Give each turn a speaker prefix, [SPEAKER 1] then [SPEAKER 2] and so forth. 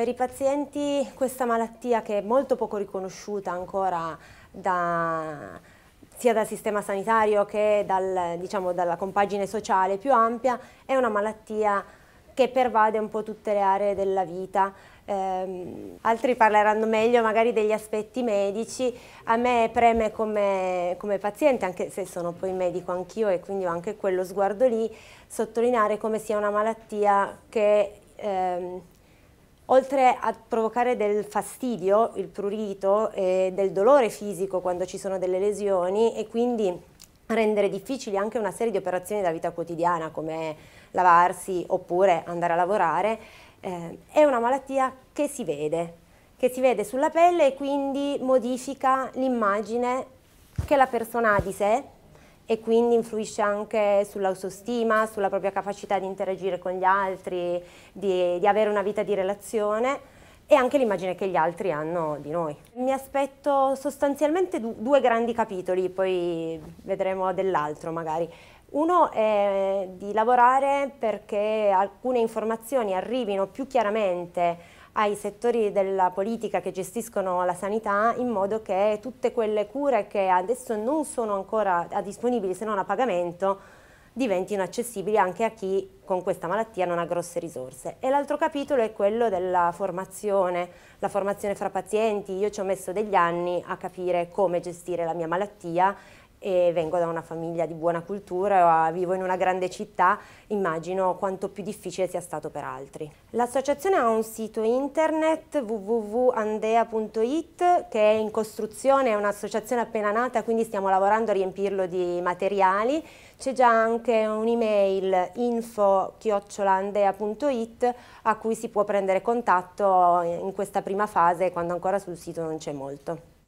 [SPEAKER 1] Per i pazienti questa malattia che è molto poco riconosciuta ancora da, sia dal sistema sanitario che dal, diciamo, dalla compagine sociale più ampia, è una malattia che pervade un po' tutte le aree della vita. Eh, altri parleranno meglio magari degli aspetti medici, a me preme come, come paziente, anche se sono poi medico anch'io e quindi ho anche quello sguardo lì, sottolineare come sia una malattia che eh, oltre a provocare del fastidio, il prurito, e del dolore fisico quando ci sono delle lesioni e quindi rendere difficili anche una serie di operazioni della vita quotidiana come lavarsi oppure andare a lavorare, eh, è una malattia che si vede, che si vede sulla pelle e quindi modifica l'immagine che la persona ha di sé e quindi influisce anche sull'autostima, sulla propria capacità di interagire con gli altri, di, di avere una vita di relazione e anche l'immagine che gli altri hanno di noi. Mi aspetto sostanzialmente due grandi capitoli, poi vedremo dell'altro magari. Uno è di lavorare perché alcune informazioni arrivino più chiaramente ai settori della politica che gestiscono la sanità in modo che tutte quelle cure che adesso non sono ancora disponibili se non a pagamento diventino accessibili anche a chi con questa malattia non ha grosse risorse. E l'altro capitolo è quello della formazione, la formazione fra pazienti. Io ci ho messo degli anni a capire come gestire la mia malattia e vengo da una famiglia di buona cultura, vivo in una grande città, immagino quanto più difficile sia stato per altri. L'associazione ha un sito internet www.andea.it che è in costruzione, è un'associazione appena nata, quindi stiamo lavorando a riempirlo di materiali. C'è già anche un'email info-andea.it a cui si può prendere contatto in questa prima fase quando ancora sul sito non c'è molto.